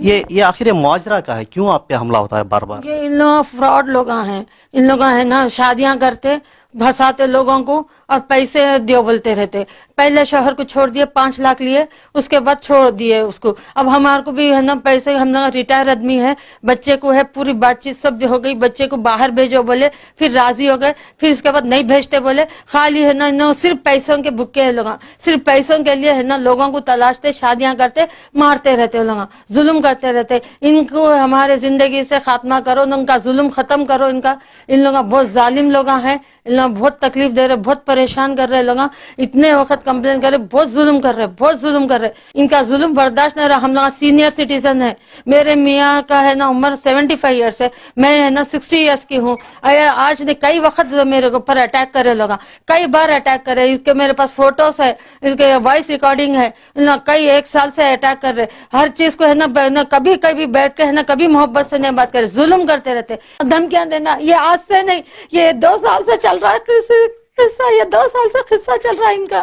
ये ये आखिर मुआजरा का है क्यों आप पे हमला होता है बार बार ये इन लोग फ्रॉड लोग हैं इन लोग हैं ना शादियां करते भसाते लोगों को और पैसे दियो बोलते रहते पहले शोहर को छोड़ दिए पांच लाख लिए उसके बाद छोड़ दिए उसको अब हमारे को भी है ना पैसे हम लोग रिटायर आदमी है बच्चे को है पूरी बातचीत सब हो गई बच्चे को बाहर भेजो बोले फिर राजी हो गए फिर इसके बाद नहीं भेजते बोले खाली है ना ना सिर्फ पैसों के भुक्के है लोग सिर्फ पैसों के लिए है ना लोगों को तलाशते शादियां करते मारते रहते लोग जुल्म करते रहते इनको हमारे जिंदगी से खात्मा करो उनका जुल्म खत्म करो इनका इन लोग बहुत जालिम लोग हैं इन लोग बहुत तकलीफ दे रहे बहुत परेशान परेशान कर रहे लोग हाँ। इतने वक्त कंप्लेन कर रहे बहुत जुल्म कर रहे बहुत जुल्म कर रहे इनका जुल्म बर्दाश्त नहीं रहा हम लोग सीनियर सिटीजन है मेरे मियाँ का है ना उम्र सेवेंटी फाइव ईयर्स है मैं है ना सिक्सटी ईयर्स की हूँ आज ने कई वक्त मेरे ऊपर अटैक कर रहे लोग हाँ। कई बार अटैक कर रहे इसके मेरे पास फोटोज है इसके वॉइस रिकॉर्डिंग है ना कई एक साल से अटैक कर रहे हर चीज को है ना, ना कभी कभी बैठ के है ना कभी मोहब्बत से नहीं बात करे जुल्म करते रहते धमकियां देना ये आज से नहीं ये दो साल से चल रहा है तो किस्सा या दो साल से किस्सा चल रहा है इनका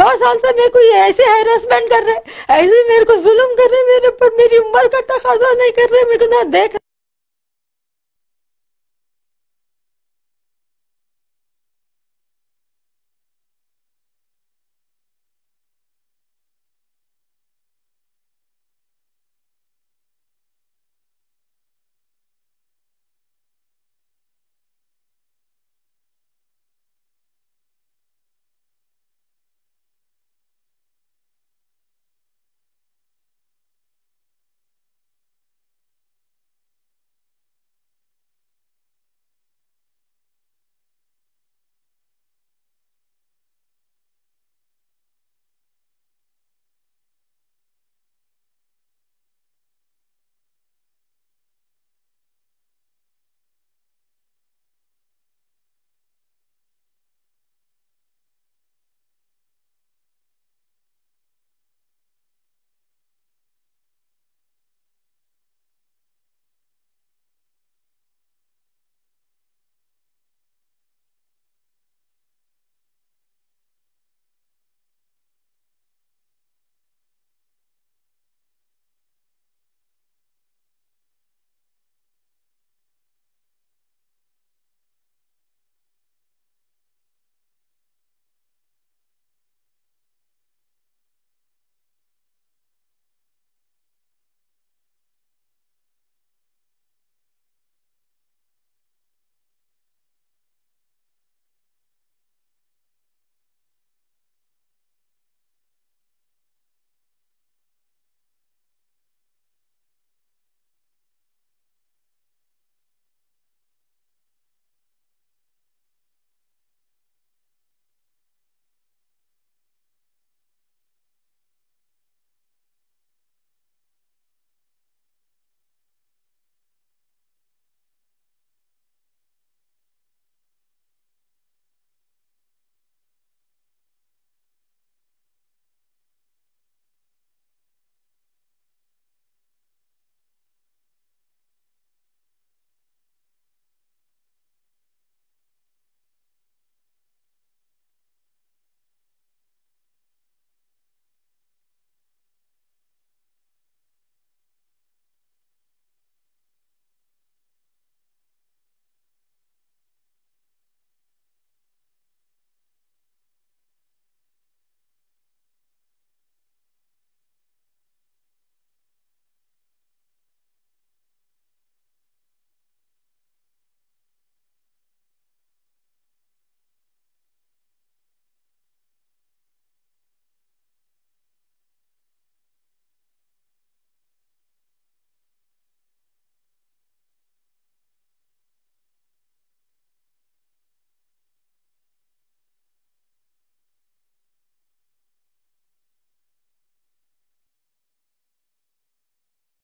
दो साल से मेरे को ये ऐसे हेरासमेंट कर रहे ऐसे मेरे को जुल्म कर रहे मेरे ऊपर मेरी उम्र का तकाजा नहीं कर रहे मेरे को ना देख